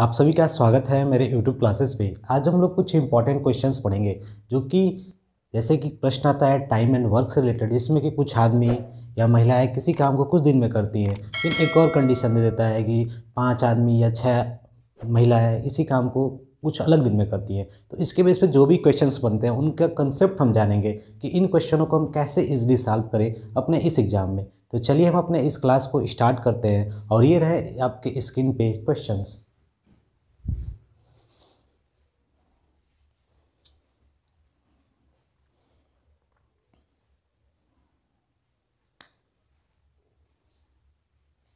आप सभी का स्वागत है मेरे YouTube क्लासेस पे आज हम लोग कुछ इंपॉर्टेंट क्वेश्चंस पढ़ेंगे जो कि जैसे कि प्रश्न आता है टाइम एंड वर्क से रिलेटेड जिसमें कि कुछ आदमी या महिलाएं किसी काम को कुछ दिन में करती हैं फिर एक और कंडीशन दे देता है कि पाँच आदमी या छः महिलाएँ इसी काम को कुछ अलग दिन में करती हैं तो इसके बेस पर जो भी क्वेश्चन बनते हैं उनका कंसेप्ट हम जानेंगे कि इन क्वेश्चनों को हम कैसे इजीली सॉल्व करें अपने इस एग्ज़ाम में तो चलिए हम अपने इस क्लास को स्टार्ट करते हैं और ये रहे आपके स्क्रीन पे क्वेश्चन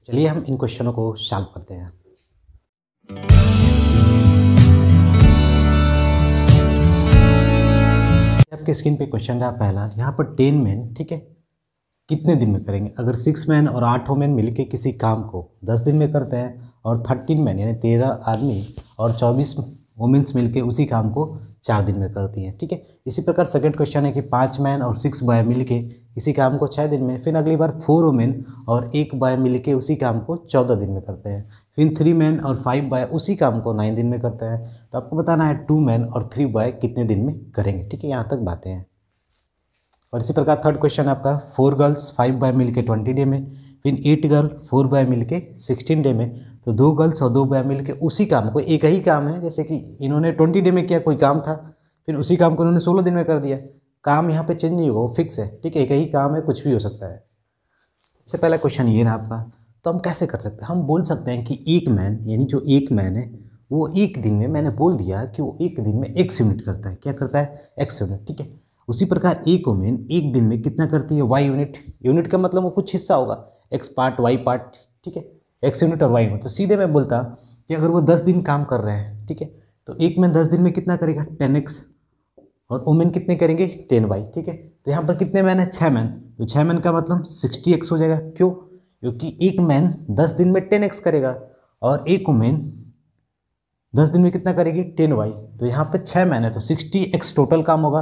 चलिए हम इन क्वेश्चनों को सॉल्व करते हैं आपके स्क्रीन पे क्वेश्चन रहा पहला यहाँ पर टेन मैन ठीक है कितने दिन में करेंगे अगर सिक्स मैन और आठों मैन मिलके किसी काम को दस दिन में करते हैं और थर्टीन मैन यानी तेरह आदमी और चौबीस वुमेंस मिलके उसी काम को चार दिन में कर दिए ठीक है इसी प्रकार सेकंड क्वेश्चन है कि पांच मैन और सिक्स बॉय मिलके इसी काम को छः दिन में फिर अगली बार फोर वोमेन और एक बॉय मिलके उसी काम को चौदह दिन में करते हैं फिर थ्री मैन और फाइव बॉय उसी काम को नाइन दिन में करते हैं तो आपको बताना है टू मैन और थ्री बॉय कितने दिन में करेंगे ठीक है यहाँ तक बातें हैं और इसी प्रकार थर्ड क्वेश्चन आपका फोर गर्ल्स फाइव बॉय के ट्वेंटी डे में फिर एट गर्ल फोर बॉय मिल के सिक्सटीन डे में तो दो गर्ल्स और दो बॉय मिल के उसी काम को एक ही काम है जैसे कि इन्होंने ट्वेंटी डे में किया कोई काम था फिर उसी काम को इन्होंने सोलह दिन में कर दिया काम यहाँ पे चेंज नहीं होगा वो फिक्स है ठीक है एक ही काम है कुछ भी हो सकता है सबसे पहला क्वेश्चन ये रहा आपका तो हम कैसे कर सकते हैं हम बोल सकते हैं कि एक मैन यानी जो एक मैन है वो एक दिन में मैंने बोल दिया कि वो एक दिन में एक्स यूनिट करता है क्या करता है एक्स यूनिट ठीक है उसी प्रकार एक वोमेन एक दिन में कितना करती है वाई यूनिट यूनिट का मतलब वो कुछ हिस्सा होगा एक्स पार्ट वाई पार्ट ठीक है एक्स यूनिट और वाई यूनिट तो सीधे मैं बोलता कि अगर वो दस दिन काम कर रहे हैं ठीक है तो एक में दस दिन में कितना करेगा टेन एक्स और वोमेन कितने करेंगे टेन वाई ठीक है तो यहाँ पर कितने मैन है छः मैन तो छः मैन का मतलब सिक्सटी एक्स हो जाएगा क्यों क्योंकि एक मैन दस दिन में टेन एक्स करेगा और एक वोमेन दस दिन में कितना करेगी टेन वाई तो यहाँ पर छः मैन है तो सिक्सटी एक्स टोटल काम होगा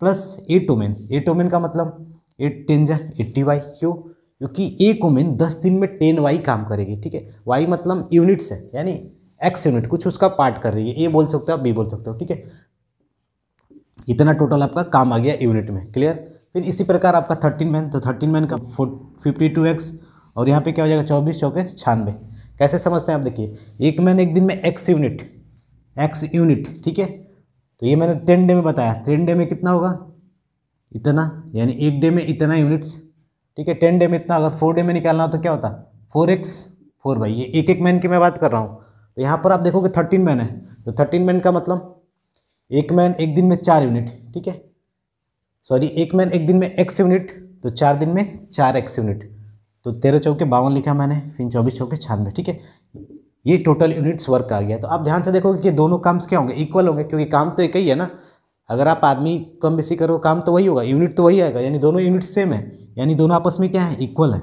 plus eight women eight women का मतलब एट टेन जा एट्टी वाई क्यों क्योंकि एक वुमेन दस दिन में टेन वाई काम करेगी ठीक है वाई मतलब यूनिट्स है यानी एक्स यूनिट कुछ उसका पार्ट कर रही है ए बोल सकते हो आप बी बोल सकते हो ठीक है इतना टोटल आपका काम आ गया यूनिट में क्लियर फिर इसी प्रकार आपका थर्टीन मैन तो थर्टीन मैन का फिफ्टी टू एक्स और यहाँ पे क्या हो जाएगा चौबीस चौके छियानवे कैसे समझते हैं आप देखिए एक मैन एक दिन में एक्स यूनिट एक्स यूनिट ठीक है तो ये मैंने टेन डे में बताया टेन डे में कितना होगा इतना यानी एक डे में इतना यूनिट्स ठीक है टेन डे में इतना अगर फोर डे में निकालना हो तो क्या होता फोर एक्स फोर बाई ये एक एक मैन की मैं बात कर रहा हूँ तो यहाँ पर आप देखोगे थर्टीन मैन है तो थर्टीन मैन का मतलब एक मैन एक दिन में चार यूनिट ठीक है सॉरी एक मैन एक दिन में एक्स यूनिट तो चार दिन में चार एक्स यूनिट तो तेरह चौके बावन लिखा मैंने फिर चौबीस चौके छानवे ठीक है ये टोटल यूनिट्स वर्क आ गया तो आप ध्यान से देखोगे कि दोनों काम क्या होंगे इक्वल होंगे क्योंकि काम तो एक ही है ना अगर आप आदमी कम बेसी करो काम तो वही होगा यूनिट तो वही आएगा यानी दोनों यूनिट सेम है यानी दोनों आपस में क्या है इक्वल है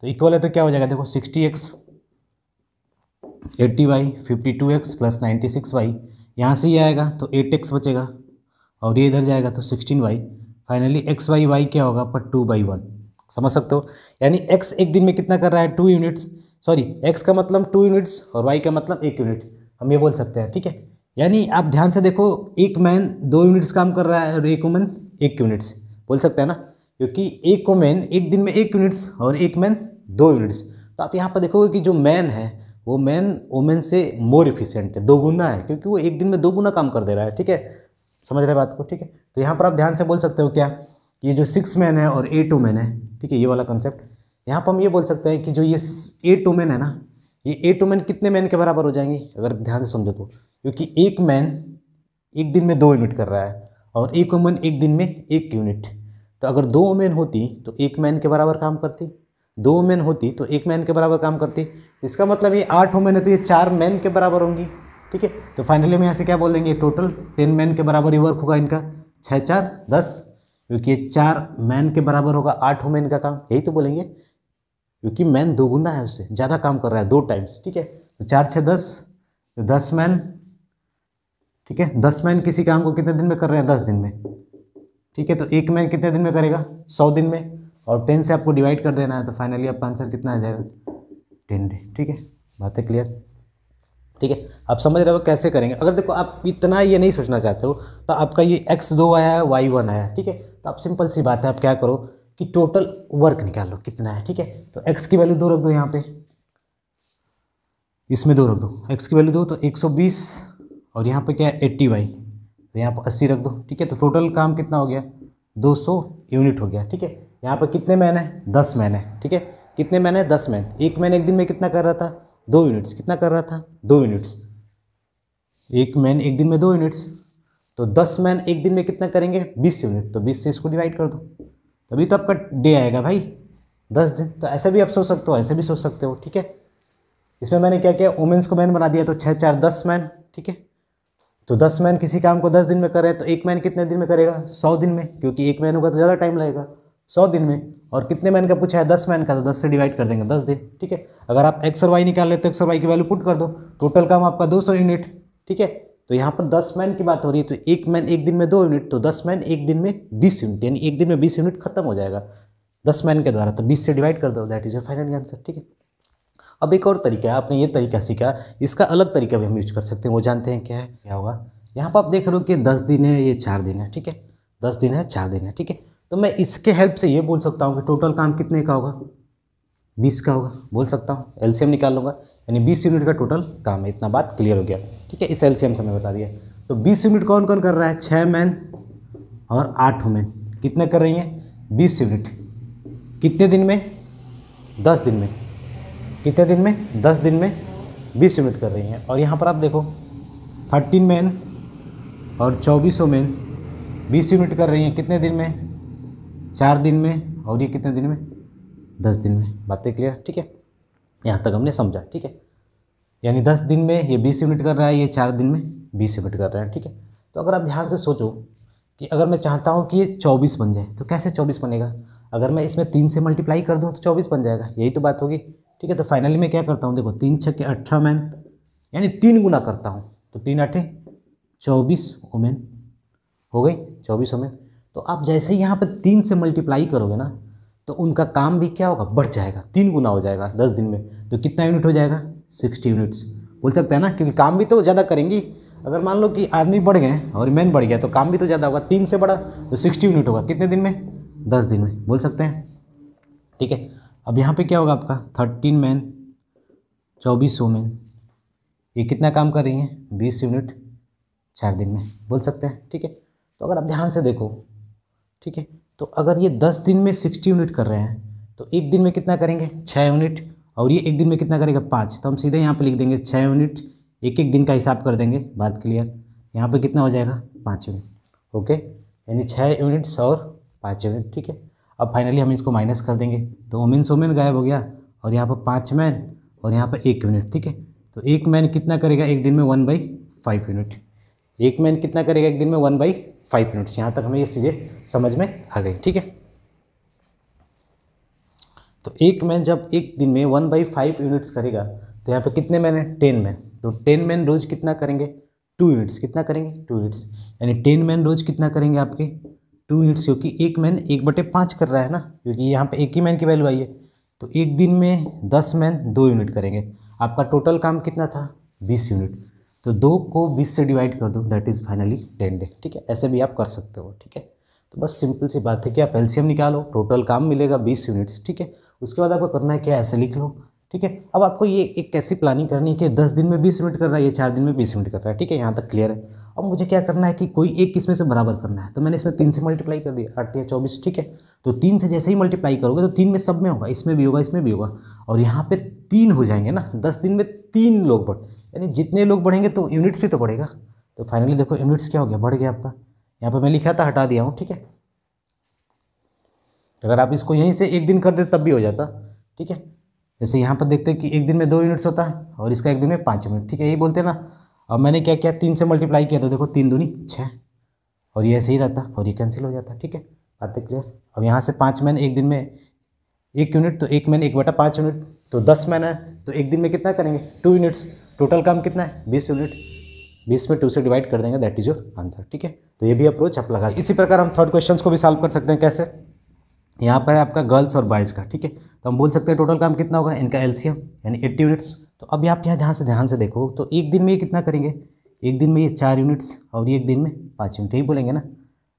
तो इक्वल है तो क्या हो जाएगा देखो sixty X eighty Y fifty two X plus ninety six Y यहाँ से ही आएगा तो एट एक्स बचेगा और ये इधर जाएगा तो sixteen Y finally X Y Y क्या होगा पर टू बाई वन समझ सकते हो यानी एक्स एक दिन में कितना कर रहा है टू यूनिट्स सॉरी एक्स का मतलब टू यूनिट्स और वाई का मतलब एक यूनिट हम ये बोल सकते हैं ठीक है यानी आप ध्यान से देखो एक मैन दो यूनिट्स काम कर रहा है और एक वुमन एक यूनिट्स बोल सकते हैं ना क्योंकि एक को मैन एक दिन में एक यूनिट्स और एक मैन दो यूनिट्स तो आप यहाँ पर देखोगे कि जो मैन है वो मैन वोमेन से मोर इफिशियंट है दो गुना है क्योंकि वो एक दिन में दो गुना काम कर दे रहा है ठीक है समझ रहे बात को ठीक है तो यहाँ पर आप ध्यान से बोल सकते हो क्या ये जो सिक्स मैन है और ए टू मैन है ठीक है ये वाला कंसेप्ट यहाँ पर हम ये बोल सकते हैं कि जो ये ए टू मैन है ना ये ए टू मैन कितने मैन के बराबर हो जाएंगे अगर ध्यान से समझो तो क्योंकि एक मैन एक दिन में दो यूनिट कर रहा है और एक वोमेन एक दिन में एक यूनिट तो अगर दो वुमेन होती तो एक मैन के बराबर काम करती दो वुमेन होती तो एक मैन के बराबर काम करती इसका मतलब ये आठ वुमेन है तो ये चार मैन के बराबर होंगी ठीक है तो फाइनली हम यहाँ से क्या बोल देंगे टोटल टेन मैन के बराबर ही वर्क होगा इनका छः चार दस क्योंकि ये चार मैन के बराबर होगा आठ वुमेन का काम यही तो बोलेंगे क्योंकि मैन दोगुना है उससे ज़्यादा काम कर रहा है दो टाइम्स ठीक है तो चार छः दस तो दस मैन ठीक है दस मैन किसी काम को कितने दिन में कर रहे हैं दस दिन में ठीक है तो एक में कितने दिन में करेगा सौ दिन में और टेन से आपको डिवाइड कर देना है तो फाइनली आपका आंसर कितना आ जाएगा टेन डे ठीक है बात है क्लियर ठीक है आप समझ रहे हो कैसे करेंगे अगर देखो आप इतना ये नहीं सोचना चाहते हो तो आपका ये एक्स दो आया है वाई वन आया ठीक है तो आप सिंपल सी बात है आप क्या करो कि टोटल वर्क निकाल लो कितना है ठीक है तो एक्स की वैल्यू दो रख दो यहाँ पे इसमें दो रख दो एक्स की वैल्यू दो तो बीस और यहाँ पर क्या है एट्टी वाई तो यहाँ पर अस्सी रख दो ठीक है तो टोटल काम कितना हो गया सौ यूनिट हो गया ठीक है यहाँ पर कितने महीने दस महीने ठीक है कितने महीने दस महीने एक महीने एक दिन में कितना कर रहा था दो यूनिट्स कितना कर रहा था दो यूनिट्स एक मैन एक दिन में दो यूनिट्स तो दस मैन एक दिन में कितना करेंगे बीस यूनिट तो बीस से इसको डिवाइड कर दो तभी तो आपका डे आएगा भाई दस दिन तो ऐसा भी आप सोच सकते हो ऐसे भी सोच सकते हो ठीक है इसमें मैंने क्या किया वुमेंस को मैन बना दिया तो छः चार दस मैन ठीक है तो दस मैन किसी काम को दस दिन में कर रहे हैं तो एक मैन कितने दिन में करेगा सौ दिन में क्योंकि एक मैन होगा तो ज़्यादा टाइम लगेगा सौ दिन में और कितने मैन का पूछा है दस मैन का तो दस से डिवाइड कर देंगे दस दिन ठीक है अगर आप एक्स और वाई निकाल लेते तो एक्स और वाई की वैल्यू पुट कर दो टोटल काम आपका दो सौ यूनिट ठीक है तो यहाँ पर दस मैन की बात हो रही है तो एक मैन एक दिन में दो यूनिट तो दस मैन एक दिन में बीस यूनिट यानी एक दिन में बीस यूनिट खत्म हो जाएगा दस मैन के द्वारा तो बीस से डिवाइड कर दो that is your final answer ठीक है अब एक और तरीका है आपने ये तरीका सीखा इसका अलग तरीका भी हम यूज कर सकते हैं वो जानते हैं क्या है क्या होगा यहाँ पर आप देख रहे हो कि दस दिन है ये चार दिन है ठीक है दस दिन है चार दिन है ठीक है तो मैं इसके हेल्प से ये बोल सकता हूँ कि टोटल काम कितने का होगा बीस का होगा बोल सकता हूँ एम निकाल लूँगा यानी बीस यूनिट का टोटल काम है इतना बात क्लियर हो गया ठीक है इस एम से मैं बता दिया तो बीस यूनिट कौन कौन कर रहा है छः मैन और आठ वुमेन कितने कर रही हैं बीस यूनिट कितने दिन में दस दिन में कितने दिन में दस दिन में बीस यूनिट कर रही हैं और यहाँ पर आप देखो थर्टीन मैन और चौबीसों मैन बीस यूनिट कर रही हैं कितने दिन में चार दिन में और ये कितने दिन में दस दिन में बातें क्लियर ठीक है यहाँ तक हमने समझा ठीक है यानी दस दिन में ये बीस यूनिट कर रहा है ये चार दिन में बीस यूनिट कर रहा है ठीक है तो अगर आप ध्यान से सोचो कि अगर मैं चाहता हूँ कि ये चौबीस बन जाए तो कैसे चौबीस बनेगा अगर मैं इसमें तीन से मल्टीप्लाई कर दूँ तो चौबीस बन जाएगा यही तो बात होगी ठीक है तो फाइनली मैं क्या करता हूँ देखो तीन छक्के अठारह मैन यानी तीन गुना करता हूँ तो तीन अठे चौबीस ओमेन हो गई चौबीस ओमेन तो आप जैसे ही यहाँ पर तीन से मल्टीप्लाई करोगे ना तो उनका काम भी क्या होगा बढ़ जाएगा तीन गुना हो जाएगा दस दिन में तो कितना यूनिट हो जाएगा सिक्सटी यूनिट्स बोल सकते हैं ना क्योंकि काम भी तो ज़्यादा करेंगी अगर मान लो कि आदमी बढ़ गए और मैन बढ़ गया तो काम भी तो ज़्यादा होगा तीन से बढ़ा तो सिक्सटी यूनिट होगा कितने दिन में दस दिन में बोल सकते हैं ठीक है अब यहाँ पे क्या होगा आपका थर्टीन मैन चौबीस वोमेन ये कितना काम कर रही हैं बीस यूनिट चार दिन में बोल सकते हैं ठीक है तो अगर आप ध्यान से देखो ठीक है तो अगर ये दस दिन में सिक्सटी यूनिट कर रहे हैं तो एक दिन में कितना करेंगे छः यूनिट और ये एक दिन में कितना करेगा पाँच तो हम सीधे यहाँ पर लिख देंगे छः यूनिट एक एक दिन का हिसाब कर देंगे बात क्लियर यहाँ पर कितना हो जाएगा पाँच यूनिट ओके यानी छः यूनिट्स और पाँच यूनिट ठीक है अब फाइनली हम इसको माइनस कर देंगे तो ओमिन सोमेन गायब हो गया और यहाँ पर पाँच मैन और यहाँ पर एक यूनिट ठीक है तो एक मैन कितना करेगा एक दिन में वन बाई फाइव यूनिट एक मैन कितना करेगा एक दिन में वन बाई फाइव यूनिट्स यहाँ तक हमें ये चीज़ें समझ में आ गई ठीक है तो एक मैन जब एक दिन में वन बाई फाइव यूनिट्स करेगा तो यहाँ पर कितने मैन है टेन मैन तो टेन मैन रोज कितना करेंगे टू यूनिट्स कितना करेंगे टू यूनिट्स यानी टेन मैन रोज कितना करेंगे आपके टू इंट्स क्योंकि एक मैन एक बटे पाँच कर रहा है ना क्योंकि यहाँ पे एक ही मैन की वैल्यू आई है तो एक दिन में दस मैन दो यूनिट करेंगे आपका टोटल काम कितना था बीस यूनिट तो दो को बीस से डिवाइड कर दो that is finally ten day ठीक है ऐसे भी आप कर सकते हो ठीक है तो बस सिंपल सी बात है कि आप एल्सियम निकालो टोटल काम मिलेगा बीस यूनिट्स ठीक है उसके बाद आपको करना है क्या ऐसे लिख लो ठीक है अब आपको ये एक कैसी प्लानिंग करनी है कि दस दिन में बीस मिनट कर रहा है ये चार दिन में बीस मिनट कर रहा है ठीक है यहाँ तक क्लियर है अब मुझे क्या करना है कि कोई एक किसमें से बराबर करना है तो मैंने इसमें तीन से मल्टीप्लाई कर दिया आठ या चौबीस ठीक है तो तीन से जैसे ही मल्टीप्लाई करोगे तो तीन में सब में होगा इसमें भी होगा इसमें भी होगा और यहाँ पर तीन हो जाएंगे ना दस दिन में तीन लोग बढ़ यानी जितने लोग बढ़ेंगे तो यूनिट्स भी तो बढ़ेगा तो फाइनली देखो यूनिट्स क्या हो गया बढ़ गया आपका यहाँ पर मैं लिखा था हटा दिया हूँ ठीक है अगर आप इसको यहीं से एक दिन कर दे तब भी हो जाता ठीक है जैसे यहाँ पर देखते हैं कि एक दिन में दो यूनिट्स होता है और इसका एक दिन में पाँच यूनिट ठीक है यही बोलते हैं ना अब मैंने क्या किया तीन से मल्टीप्लाई किया तो देखो तीन दूनी छः और ये ऐसे ही रहता और ये कैंसिल हो जाता ठीक है बात क्लियर अब यहाँ से पाँच मैन एक दिन में एक यूनिट तो एक मैन एक बटा पाँच यूनिट तो दस मैन है तो एक दिन में कितना करेंगे टू यूनिट्स टोटल काम कितना है बीस यूनिट बीस में टू से डिवाइड कर देंगे दैट इज योर आंसर ठीक है तो ये भी अप्रोच आप लगा इसी प्रकार हम थर्ड क्वेश्चन को भी सॉल्व कर सकते हैं कैसे यहाँ पर है आपका गर्ल्स और बॉयज़ का ठीक है तो हम बोल सकते हैं टोटल काम कितना होगा इनका एलसीएम यानी एट्टी यूनिट्स तो अभी आप यहाँ ध्यान से ध्यान से देखो तो एक दिन में ये कितना करेंगे एक दिन में ये चार यूनिट्स और एक दिन में पाँच यूनिट यही बोलेंगे ना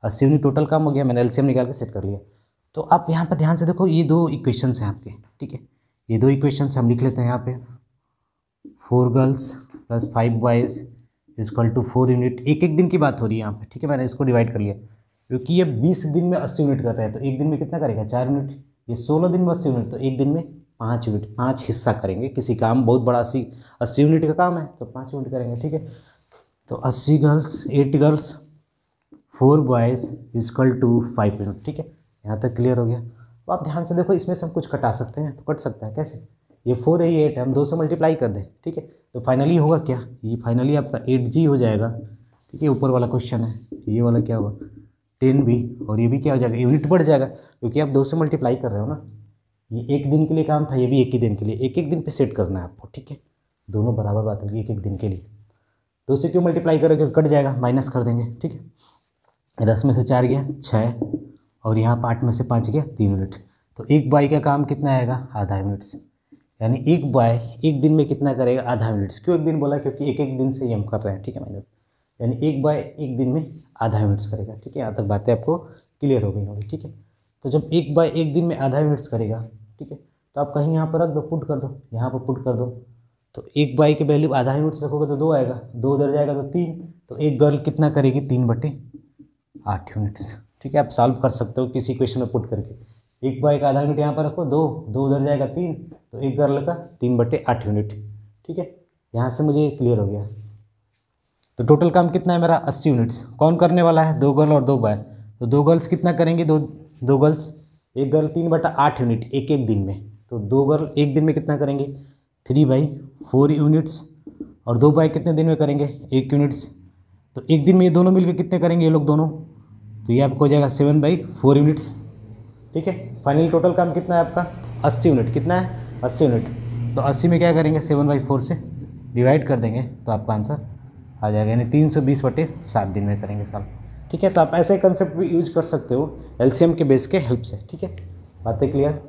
अस्सी यूनिट टोटल काम हो गया मैंने एलसीएम निकाल के सेट कर लिया तो आप यहाँ पर ध्यान से देखो ये दो इक्वेशन हैं आपके ठीक है ये दो इक्वेशन हम लिख लेते हैं यहाँ पे four girls plus five boys is कल टू फोर यूनिट एक एक दिन की बात हो रही है यहाँ पे ठीक है मैंने इसको डिवाइड कर लिया क्योंकि ये बीस दिन में अस्सी यूनिट कर रहे हैं तो एक दिन में कितना करेगा चार यूनिट ये सोलह दिन में अस्सी यूनिट तो एक दिन में पाँच यूनिट पाँच हिस्सा करेंगे किसी काम बहुत बड़ा अस्सी अस्सी यूनिट का काम है तो पाँच यूनिट करेंगे ठीक है तो अस्सी girls eight girls four boys is equal to five unit ठीक है यहाँ तक क्लियर हो गया तो आप ध्यान से देखो इसमें से हम कुछ कटा सकते हैं तो कट सकते हैं कैसे ये फोर है ये एट है हम दो से मल्टीप्लाई कर दें ठीक है तो फाइनली होगा क्या ये फाइनली आपका एट जी हो जाएगा ठीक है ऊपर वाला क्वेश्चन है तो ये वाला क्या होगा टेन बी और ये भी क्या हो जाएगा यूनिट बढ़ जाएगा क्योंकि आप दो से मल्टीप्लाई कर रहे हो ना ये एक दिन के लिए काम था ये भी एक ही दिन के लिए एक एक दिन पे सेट करना है आपको ठीक है दोनों बराबर बात होगी एक एक दिन के लिए दो तो से क्यों मल्टीप्लाई करोगे कट जाएगा माइनस कर देंगे ठीक है दस में से चार गया छः और यहाँ पाँच में से पाँच गया तीन यूनिट तो एक बाय का काम कितना आएगा आधा यूनिट से यानी एक बाय एक दिन में कितना करेगा आधा यूनिट्स क्यों एक दिन बोला क्योंकि एक एक दिन से ही हम कर रहे हैं ठीक है माइनस यानी एक बाय एक दिन में आधा यूनिट्स करेगा ठीक है यहाँ तक बातें आपको क्लियर हो गई होंगी ठीक है तो जब एक बाय एक दिन में आधा यूनिट्स करेगा ठीक है तो आप कहीं यहाँ पर रख दो पुट कर दो यहाँ पर पुट कर दो तो एक बाई के वैल्यू आधा यूनिट्स रखोगे तो दो आएगा दो उधर जाएगा तो तीन तो एक गर्ल कितना करेगी तीन बटे आठ यूनिट्स ठीक है आप सॉल्व कर सकते हो किसी क्वेश्चन में पुट करके एक बाई का आधा यूनिट यहाँ पर रखो दो दो उधर जाएगा तीन तो एक गर्ल का तीन बटे आठ यूनिट ठीक है यहाँ से मुझे क्लियर हो गया तो टोटल काम कितना है मेरा अस्सी यूनिट्स कौन करने वाला है दो गर्ल और दो बॉय तो दो गर्ल्स कितना करेंगे दो दो गर्ल्स एक गर्ल तीन बटा आठ यूनिट एक एक दिन में तो दो गर्ल एक दिन में कितना करेंगे थ्री बाई फोर यूनिट्स और दो बाई कितने दिन में करेंगे एक यूनिट्स तो एक दिन में ये दोनों मिलकर कितने करेंगे ये लोग दोनों तो ये आपको हो जाएगा सेवन बाई फोर यूनिट्स ठीक है फाइनल टोटल काम कितना है आपका अस्सी यूनिट कितना है अस्सी यूनिट तो अस्सी में क्या करेंगे सेवन बाई फोर से डिवाइड कर देंगे तो आपका आंसर आ जाएगा यानी तीन सौ बीस बटे सात दिन में करेंगे साल ठीक है तो आप ऐसे कंसेप्ट भी यूज कर सकते हो एलसीएम के बेस के हेल्प से ठीक है बातें क्लियर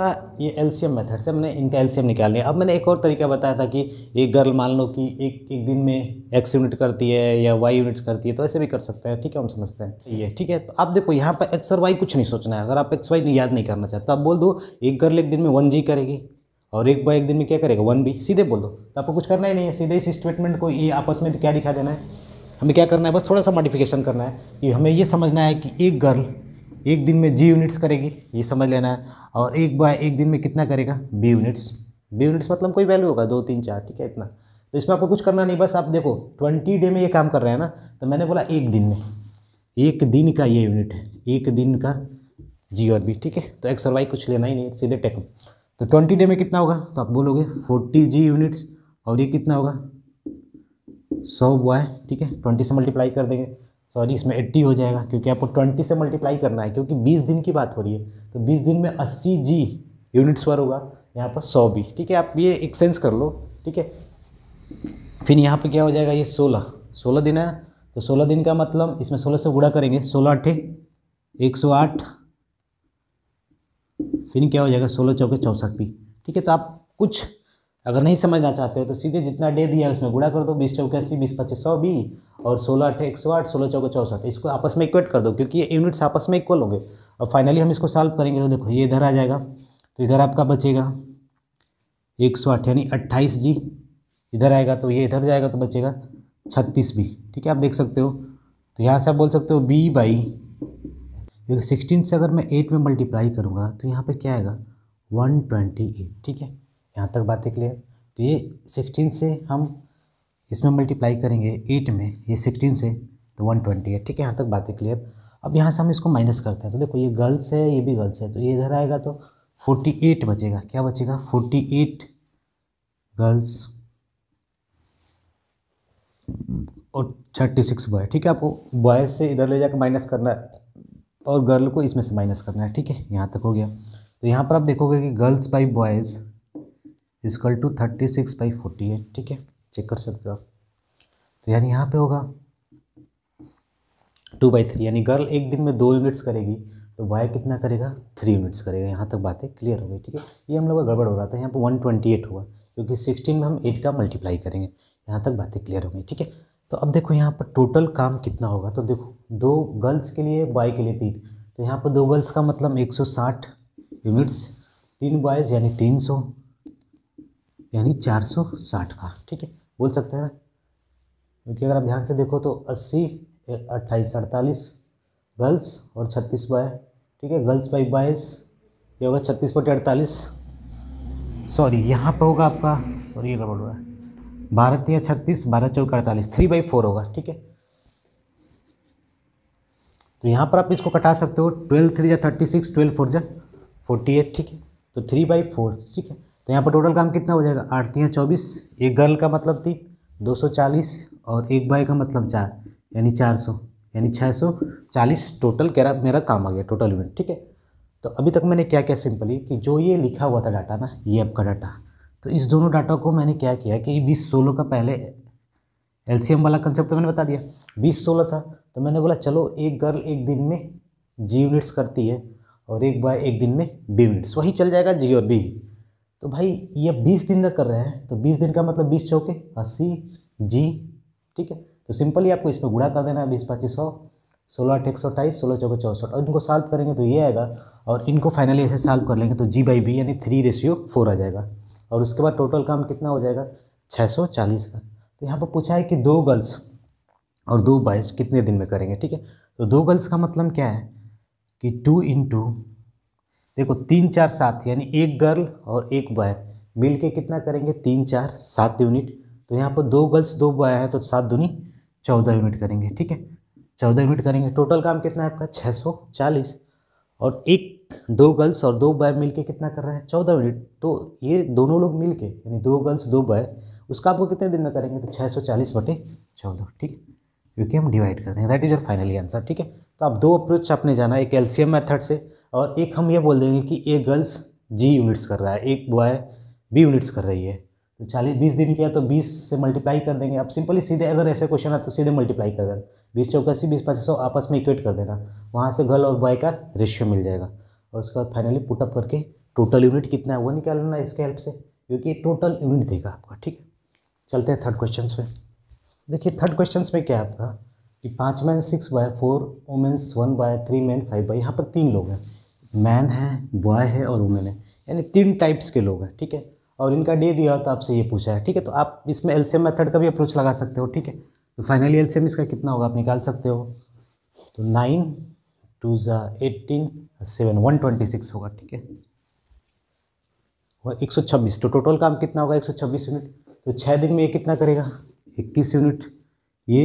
आ, ये एलसीएम मेथड से हमने इनका एलसीएम निकाल लिया अब मैंने एक और तरीका बताया था कि एक गर्ल मान लो कि एक एक दिन में एक्स यूनिट करती है या वाई यूनिट्स करती है तो ऐसे भी कर सकते हैं ठीक है हम समझते हैं ये ठीक है तो आप देखो यहाँ पर एक्स और वाई कुछ नहीं सोचना है अगर आप एक्स वाई याद नहीं करना चाहते तो आप बोल दो एक गर्ल एक दिन में वन जी करेगी और एक बाय एक दिन में क्या करेगा वन बी सीधे बोल दो तो आपको कुछ करना ही नहीं है सीधे इस स्टेटमेंट को ये आपस में क्या दिखा देना है हमें क्या करना है बस थोड़ा सा मॉडिफिकेशन करना है कि हमें ये समझना है कि एक गर्ल एक दिन में जी यूनिट्स करेगी ये समझ लेना है और एक बाय एक दिन में कितना करेगा बी यूनिट्स बी यूनिट्स मतलब कोई वैल्यू होगा दो तीन चार ठीक है इतना तो इसमें आपको कुछ करना नहीं बस आप देखो ट्वेंटी डे में ये काम कर रहे हैं ना तो मैंने बोला एक दिन में एक दिन का ये यूनिट है एक दिन का जी और बी ठीक है तो एक्स और वाई कुछ लेना ही नहीं सीधे टेक तो ट्वेंटी डे में कितना होगा तो आप बोलोगे फोर्टी जी यूनिट्स और ये कितना होगा सौ हुआ है ठीक है ट्वेंटी से मल्टीप्लाई कर देंगे सॉरी इसमें एट्टी हो जाएगा क्योंकि आपको ट्वेंटी से मल्टीप्लाई करना है क्योंकि बीस दिन की बात हो रही है तो बीस दिन में अस्सी जी यूनिट्स पर होगा यहाँ पर सौ भी ठीक है आप ये एक सेंस कर लो ठीक है फिर यहाँ पर क्या हो जाएगा ये सोलह सोलह दिन है तो सोलह दिन का मतलब इसमें सोलह से गुड़ा करेंगे सोलह अठे एक सौ आठ फिर क्या हो जाएगा सोलह चौके चौंसठ पी ठीक है तो आप कुछ अगर नहीं समझना चाहते हो तो सीधे जितना डे दिया है उसमें गुड़ा कर दो बीस चौके अस्सी बीस पच्चीस सौ बी और सोलह अठ एक सौ आठ सोलह चौके चौंसठ इसको आपस में इक्वेट कर दो क्योंकि ये यूनिट्स आपस में इक्वल होंगे और फाइनली हम इसको सॉल्व करेंगे तो देखो ये इधर आ जाएगा तो इधर आपका बचेगा एक सौ आठ यानी अट्ठाईस जी इधर आएगा तो ये इधर जाएगा तो बचेगा छत्तीस बी ठीक है आप देख सकते हो तो यहाँ से आप बोल सकते हो बी बाई क्योंकि सिक्सटीन से अगर मैं एट में मल्टीप्लाई करूँगा तो यहाँ पर क्या आएगा वन ट्वेंटी एट ठीक है यहाँ तक बातें क्लियर तो ये सिक्सटीन से हम इसमें मल्टीप्लाई करेंगे एट में ये सिक्सटीन से तो वन ट्वेंटी एट ठीक है यहाँ तक बातें क्लियर अब यहाँ से हम इसको माइनस करते हैं तो देखो ये गर्ल्स है ये भी गर्ल्स है तो ये इधर आएगा तो फोर्टी एट बचेगा क्या बचेगा फोर्टी एट गर्ल्स और थर्टी सिक्स बॉय ठीक है आपको बॉयज से इधर ले जाकर माइनस करना है और गर्ल को इसमें से माइनस करना है ठीक है यहाँ तक हो गया तो यहाँ पर आप देखोगे कि girls by boys is equal to thirty six by forty eight ठीक है चेक कर सकते हो आप तो यानी यहाँ पे होगा टू बाई थ्री यानी गर्ल एक दिन में दो यूनिट्स करेगी तो बॉय कितना करेगा थ्री यूनिट्स करेगा यहाँ तक बातें क्लियर हो गई ठीक है ये हम लोग का गड़बड़ हो रहा था यहाँ पर वन ट्वेंटी एट हुआ क्योंकि सिक्सटीन में हम एट का मल्टीप्लाई करेंगे यहाँ तक बातें क्लियर हो गई ठीक है तो अब देखो यहाँ पर टोटल काम कितना होगा तो देखो दो गर्ल्स के लिए बॉय के लिए तीन तो यहाँ पर दो गर्ल्स का मतलब 160 यूनिट्स तीन बॉयज़ यानी 300 यानी 460 का ठीक है बोल सकते हैं ना क्योंकि अगर आप ध्यान से देखो तो 80 अट्ठाईस अड़तालीस गर्ल्स और 36 बॉय ठीक है गर्ल्स बाई बॉयज़ ये होगा छत्तीस बटे अड़तालीस सॉरी यहाँ पर होगा आपका सॉरी ये गड़बड़ रहा है बारह तीन छत्तीस बारह चौक अड़तालीस थ्री बाई फोर होगा ठीक है तो यहाँ पर आप इसको कटा सकते हो ट्वेल्व थ्री या थर्टी सिक्स ट्वेल्व फोर जन फोर्टी एट ठीक है तो थ्री बाई फोर ठीक है तो यहाँ पर टोटल काम कितना हो जाएगा आठ तीन चौबीस एक गर्ल का मतलब तीन दो सौ चालीस और एक बाई का मतलब चार यानी चार सौ यानी छः सौ चालीस टोटल कह मेरा काम आ गया टोटल यूनिट ठीक है तो अभी तक मैंने क्या क्या सिंपली कि जो ये लिखा हुआ था डाटा ना ये आपका डाटा तो इस दोनों डाटा को मैंने क्या किया कि बीस सोलह का पहले एलसीएम वाला कंसेप्ट तो मैंने बता दिया बीस सोलह था तो मैंने बोला चलो एक गर्ल एक दिन में जी यूनिट्स करती है और एक बॉय एक दिन में बी यूनिट्स वही चल जाएगा जी और बी तो भाई ये बीस दिन का कर रहे हैं तो बीस दिन का मतलब बीस चौके अस्सी जी ठीक है तो सिंपली आपको इसमें गुड़ा कर देना है बीस पच्चीस सौ सोलह आठ एक सौ अट्ठाईस सोलह चौके चौंसठ और इनको सॉल्व करेंगे तो ये आएगा और इनको फाइनली ऐसे सॉल्व कर लेंगे तो जी बाई बी यानी थ्री रेशियो फोर आ जाएगा और उसके बाद टोटल काम कितना हो जाएगा 640 का तो यहाँ पर पूछा है कि दो गर्ल्स और दो बॉयज कितने दिन में करेंगे ठीक है तो दो गर्ल्स का मतलब क्या है कि टू इन टू देखो तीन चार सात यानी एक गर्ल और एक बॉय मिल के कितना करेंगे तीन चार सात यूनिट तो यहाँ पर दो गर्ल्स दो बॉय हैं तो सात दूनी चौदह यूनिट करेंगे ठीक है चौदह यूनिट करेंगे टोटल काम कितना है आपका छः सौ चालीस और एक दो गर्ल्स और दो बॉय मिलके कितना कर रहे हैं चौदह यूनिट तो ये दोनों लोग मिलके यानी दो गर्ल्स दो बॉय उसका आपको कितने दिन में करेंगे तो छः सौ चालीस बटे चौदह ठीक है क्योंकि हम डिवाइड कर देंगे that is your finally answer ठीक है तो आप दो अप्रोच आपने जाना एक एलसीएम मैथड से और एक हम ये बोल देंगे कि एक गर्ल्स जी यूनिट्स कर रहा है एक बॉय बी यूनिट्स कर रही है तो चालीस बीस दिन किया तो बीस से मल्टीप्लाई कर देंगे आप सिंपली सीधे अगर ऐसे क्वेश्चन आते तो सीधे मल्टीप्लाई कर देना बीस चौकासी बीस पचास सौ आपस में इक्वेट कर देना वहाँ से गर्ल और बॉय का रेशियो मिल जाएगा और उसके बाद फाइनली पुटअप करके टोटल यूनिट कितना है वो निकाल लेना इसके हेल्प से क्योंकि टोटल यूनिट देगा आपका ठीक है चलते हैं थर्ड क्वेश्चन में देखिए थर्ड क्वेश्चन में क्या आपका कि पाँच man six by four women's one by three man five by यहाँ पर तीन लोग हैं मैन है बॉय है और वुमेन है यानी तीन टाइप्स के लोग हैं ठीक है और इनका डे दिया तो आपसे ये पूछा है ठीक है तो आप इसमें एलसीएम मेथड का भी अप्रोच लगा सकते हो ठीक है तो फाइनली एलसीएम इसका कितना होगा आप निकाल सकते हो तो नाइन टू ज़ा eighteen seven one twenty six होगा ठीक है और एक सौ छब्बीस तो टोटल काम कितना होगा एक सौ छब्बीस यूनिट तो छः दिन में ये कितना करेगा इक्कीस यूनिट ये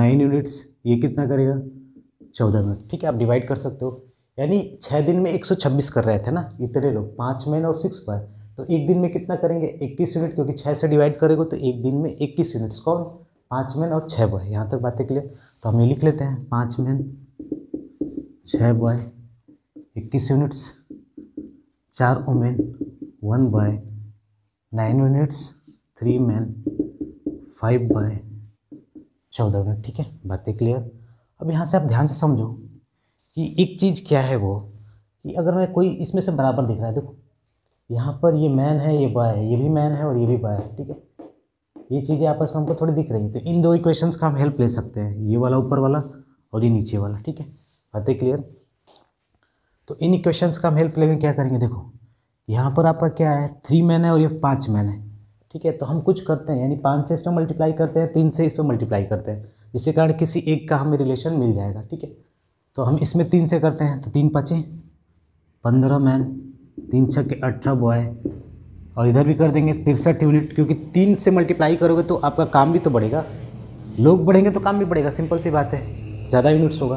नाइन यूनिट्स ये कितना करेगा चौदह मिनट ठीक है आप डिवाइड कर सकते हो यानी छः दिन में एक सौ छब्बीस कर रहे थे ना इतने लोग पाँच मैन और सिक्स पर तो एक दिन में कितना करेंगे इक्कीस यूनिट क्योंकि छः से डिवाइड करेगा तो एक दिन में इक्कीस यूनिट्स कौन पाँच मैन और छः बॉय यहाँ तक बातें क्लियर तो हम ये लिख लेते हैं पाँच मैन छः बॉय इक्कीस यूनिट्स चार women one by nine units three man five by चौदह यूनिट ठीक है बातें क्लियर अब यहाँ से आप ध्यान से समझो कि एक चीज़ क्या है वो कि अगर मैं कोई इसमें से बराबर दिख रहा है देखो यहाँ पर ये मैन है ये बाय है ये भी मैन है और ये भी बाय है ठीक है ये चीज़ें आपस में हमको थोड़ी दिख रही है तो इन दो इक्वेशंस का हम हेल्प ले सकते हैं ये वाला ऊपर वाला और ये नीचे वाला ठीक है बातें क्लियर तो इन इक्वेशंस का हम हेल्प लेंगे क्या करेंगे देखो यहाँ पर आपका क्या है थ्री मैन है और ये पाँच मैन है ठीक है तो हम कुछ करते हैं यानी पाँच से इस पर मल्टीप्लाई करते हैं तीन से इस पर मल्टीप्लाई करते हैं जिसके कारण किसी एक का हमें रिलेशन मिल जाएगा ठीक है तो हम इसमें तीन से करते हैं तो तीन पचे पंद्रह मैन तीन छः के अठारह बॉय और इधर भी कर देंगे तिरसठ यूनिट क्योंकि तीन से मल्टीप्लाई करोगे तो आपका काम भी तो बढ़ेगा लोग बढ़ेंगे तो काम भी बढ़ेगा सिंपल सी बात है ज़्यादा यूनिट्स होगा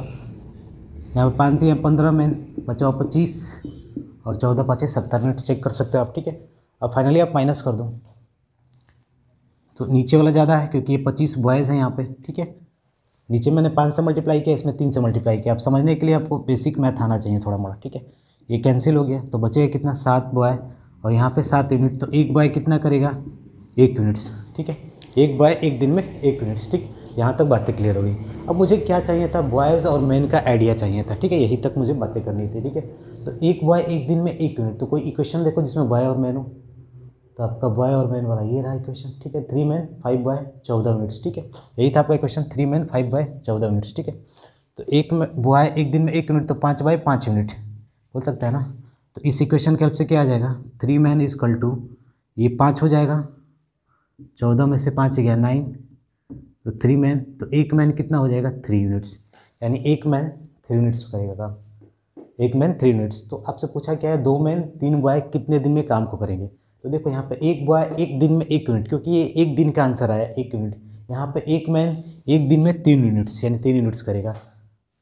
यहाँ पर पाँच तीन पंद्रह में बचाओ पच्चीस और चौदह पच्चीस सत्तर यूनिट्स चेक कर सकते हो आप ठीक है अब फाइनली आप माइनस कर दो तो नीचे वाला ज़्यादा है क्योंकि ये पच्चीस बॉयज़ हैं यहाँ पे ठीक है नीचे मैंने पाँच से मल्टीप्लाई किया इसमें तीन से मल्टीप्लाई किया आप समझने के लिए आपको बेसिक मैथ आना चाहिए थोड़ा मोड़ा ठीक है ये कैंसिल हो गया तो बचेगा कितना सात बॉय और यहाँ पे सात यूनिट तो एक बॉय कितना करेगा एक यूनिट्स ठीक है एक बॉय एक दिन में एक यूनिट्स ठीक यहाँ तक बातें क्लियर हो गई अब मुझे क्या चाहिए था बॉयज़ और मैन का आइडिया चाहिए था ठीक है यही तक मुझे बातें करनी थी ठीक है तो एक बॉय एक दिन में एक यूनिट तो कोई इक्वेशन देखो जिसमें बॉय और मैन हो तो आपका बॉय और मैन वाला ये रहा इक्वेशन ठीक है थ्री मैन फाइव बॉय चौदह यूनिट्स ठीक है यही था आपका equation three man five by चौदह यूनिट्स ठीक है तो एक बॉय एक दिन में एक यूनिट तो पाँच बॉय पाँच यूनिट बोल सकता है ना तो इस इक्वेशन के हेल्प से क्या आ जाएगा थ्री मैन इज कल टू ये पाँच हो जाएगा चौदह में से पाँच गया नाइन तो थ्री मैन तो एक मैन कितना हो जाएगा थ्री यूनिट्स यानी एक मैन थ्री यूनिट्स करेगा काम एक मैन थ्री यूनिट्स तो आपसे पूछा क्या है दो मैन तीन बॉय कितने दिन में काम को करेंगे तो देखो यहाँ पर एक बॉय एक दिन में एक यूनिट क्योंकि ये एक दिन का आंसर आया एक यूनिट यहाँ पर एक मैन एक दिन में तीन यूनिट्स यानी तीन यूनिट्स करेगा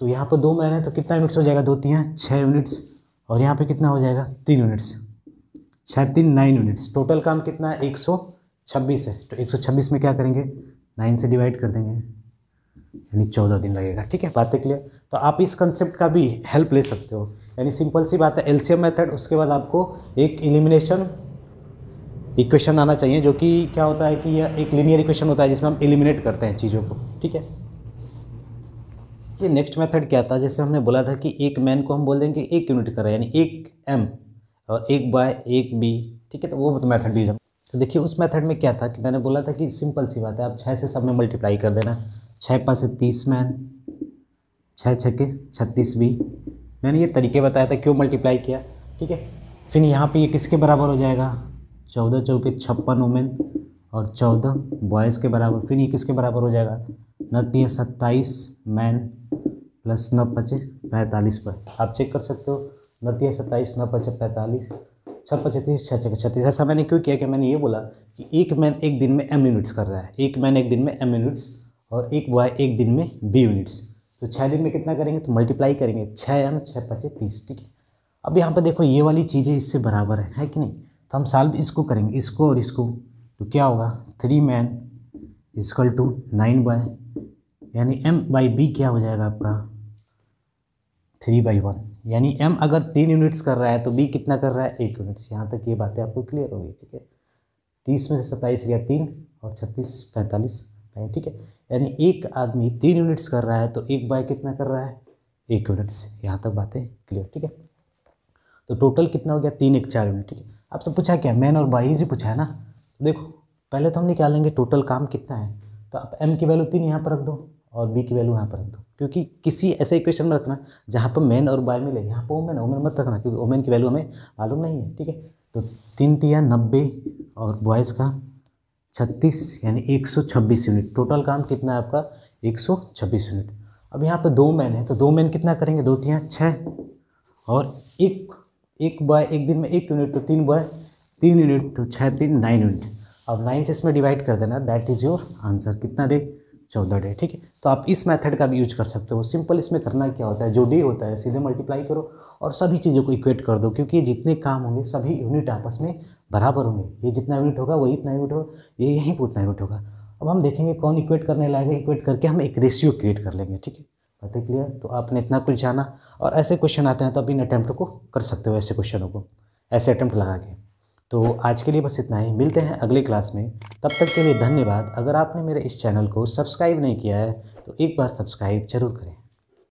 तो यहाँ पर दो मैन है तो कितना यूनिट्स हो जाएगा दो तीन छः यूनिट्स और यहाँ पे कितना हो जाएगा तीन यूनिट्स छः तीन नाइन यूनिट्स टोटल काम कितना है एक सौ छब्बीस है तो एक सौ छब्बीस में क्या करेंगे नाइन से डिवाइड कर देंगे यानी चौदह दिन लगेगा ठीक है बातें क्लियर तो आप इस कंसेप्ट का भी हेल्प ले सकते हो यानी सिंपल सी बात है एलसीएम मेथड उसके बाद आपको एक एलिमिनेशन इक्वेशन आना चाहिए जो कि क्या होता है कि यह एक लीनियर इक्वेशन होता है जिसमें हम एलिमिनेट करते हैं चीज़ों को ठीक है ये नेक्स्ट मेथड क्या था जैसे हमने बोला था कि एक मैन को हम बोल देंगे एक यूनिट का यानी एक एम और एक बाय एक बी ठीक है तो वो मेथड भी हम तो देखिए उस मेथड में क्या था कि मैंने बोला था कि सिंपल सी बात है आप छः से सब में मल्टीप्लाई कर देना छः पाँच से तीस मैन छः छः के छत्तीस बी मैंने ये तरीके बताया था क्यों मल्टीप्लाई किया ठीक है फिर यहाँ पर ये किसके बराबर हो जाएगा चौदह चौके छप्पन वोमेन और चौदह बॉयज़ के बराबर फिर ये किसके बराबर हो जाएगा है सत्ताईस मैन प्लस नौ पचे पैंतालीस पर आप चेक कर सकते हो उनतीस सत्ताईस नौ पचे पैंतालीस छः पचतीस छः छः छत्तीस ऐसा मैंने क्यों किया कि मैंने ये बोला कि एक मैन एक दिन में एम यूनिट्स कर रहा है एक मैन एक दिन में एम यूनिट्स और एक बॉय एक दिन में बी यूनिट्स तो छः दिन में कितना करेंगे तो मल्टीप्लाई करेंगे छः एम छः पचे तीस ठीक है अब यहाँ पर देखो ये वाली चीज़ें इससे बराबर है, है कि नहीं तो हम भी इसको करेंगे इसको और इसको तो क्या होगा three man equal to nine by यानी एम बाई बी क्या हो जाएगा आपका थ्री बाई वन यानी एम अगर तीन यूनिट्स कर रहा है तो बी कितना कर रहा है एक यूनिट्स यहाँ तक ये बातें आपको क्लियर होगी ठीक है तीस में से सत्ताईस गया तीन और छत्तीस पैंतालीस यानी ठीक है यानी एक आदमी तीन यूनिट्स कर रहा है तो एक बाय कितना कर रहा है एक यूनिट्स यहाँ तक बातें क्लियर ठीक है तो टोटल कितना हो गया तीन एक चार यूनिट ठीक है आपसे पूछा क्या मैन और बाई जी पूछा है ना देखो पहले तो हम निकालेंगे टोटल काम कितना है तो आप एम की वैल्यू तीन यहाँ पर रख दो और बी की वैल्यू यहाँ पर रख दो क्योंकि किसी ऐसे इक्वेशन में रखना जहाँ पर मैन और बाय मिले यहाँ पर ओमेन ओमेन मत रखना क्योंकि ओमेन की वैल्यू हमें मालूम नहीं है ठीक है तो तीन तिया नब्बे और बॉयज़ का छत्तीस यानी एक सौ छब्बीस यूनिट टोटल काम कितना है आपका एक सौ छब्बीस यूनिट अब यहाँ पर दो मैन है तो दो मैन कितना करेंगे दो तिया छः और एक एक बॉय एक दिन में एक यूनिट तो तीन बॉय तीन यूनिट तो छः तीन नाइन यूनिट अब नाइन से इसमें डिवाइड कर देना दैट इज़ योर आंसर कितना रे चौदह डे ठीक है तो आप इस मेथड का भी यूज कर सकते हो सिंपल इसमें करना क्या होता है जो डे होता है सीधे मल्टीप्लाई करो और सभी चीज़ों को इक्वेट कर दो क्योंकि जितने काम होंगे सभी यूनिट आपस में बराबर होंगे ये जितना यूनिट होगा वही इतना यूनिट होगा ये यहीं पर उतना यूनिट होगा अब हम देखेंगे कौन इक्वेट करने लायक इक्वेट करके हम एक रेशियो क्रिएट कर लेंगे ठीक है बातें क्लियर तो आपने इतना कुछ जाना और ऐसे क्वेश्चन आते हैं तो आप इन अटैम्प्ट को कर सकते हो ऐसे क्वेश्चनों को ऐसे अटैम्प्ट लगा के तो आज के लिए बस इतना ही मिलते हैं अगले क्लास में तब तक के लिए धन्यवाद अगर आपने मेरे इस चैनल को सब्सक्राइब नहीं किया है तो एक बार सब्सक्राइब जरूर करें